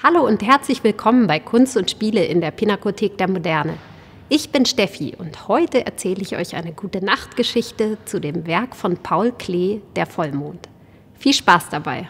Hallo und herzlich willkommen bei Kunst und Spiele in der Pinakothek der Moderne. Ich bin Steffi und heute erzähle ich euch eine gute Nachtgeschichte zu dem Werk von Paul Klee, Der Vollmond. Viel Spaß dabei!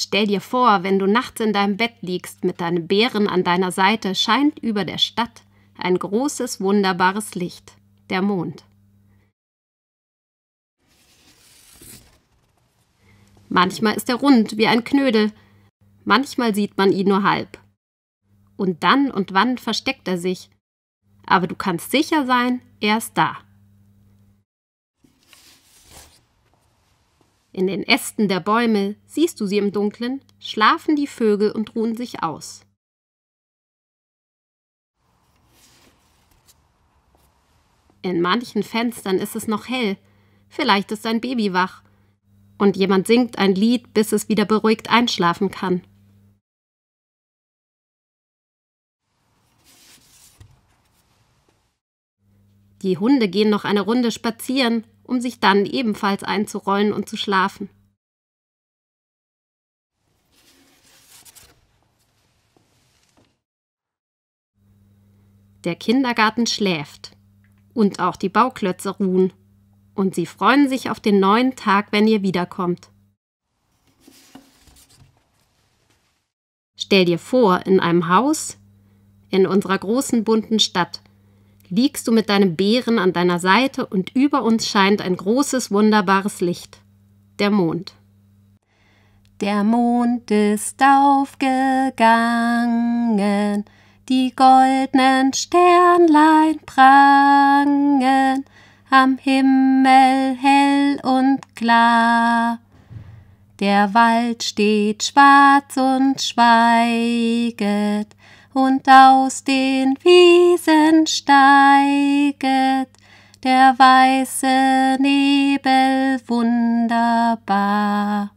Stell dir vor, wenn du nachts in deinem Bett liegst mit deinem Bären an deiner Seite, scheint über der Stadt ein großes, wunderbares Licht, der Mond. Manchmal ist er rund wie ein Knödel, manchmal sieht man ihn nur halb. Und dann und wann versteckt er sich. Aber du kannst sicher sein, er ist da. In den Ästen der Bäume, siehst du sie im Dunkeln, schlafen die Vögel und ruhen sich aus. In manchen Fenstern ist es noch hell, vielleicht ist ein Baby wach, und jemand singt ein Lied, bis es wieder beruhigt einschlafen kann. Die Hunde gehen noch eine Runde spazieren um sich dann ebenfalls einzurollen und zu schlafen. Der Kindergarten schläft und auch die Bauklötze ruhen und sie freuen sich auf den neuen Tag, wenn ihr wiederkommt. Stell dir vor, in einem Haus in unserer großen bunten Stadt liegst du mit deinem Bären an deiner Seite und über uns scheint ein großes, wunderbares Licht, der Mond. Der Mond ist aufgegangen, die goldenen Sternlein prangen am Himmel hell und klar. Der Wald steht schwarz und schweiget, und aus den Wiesen steiget der weiße Nebel wunderbar.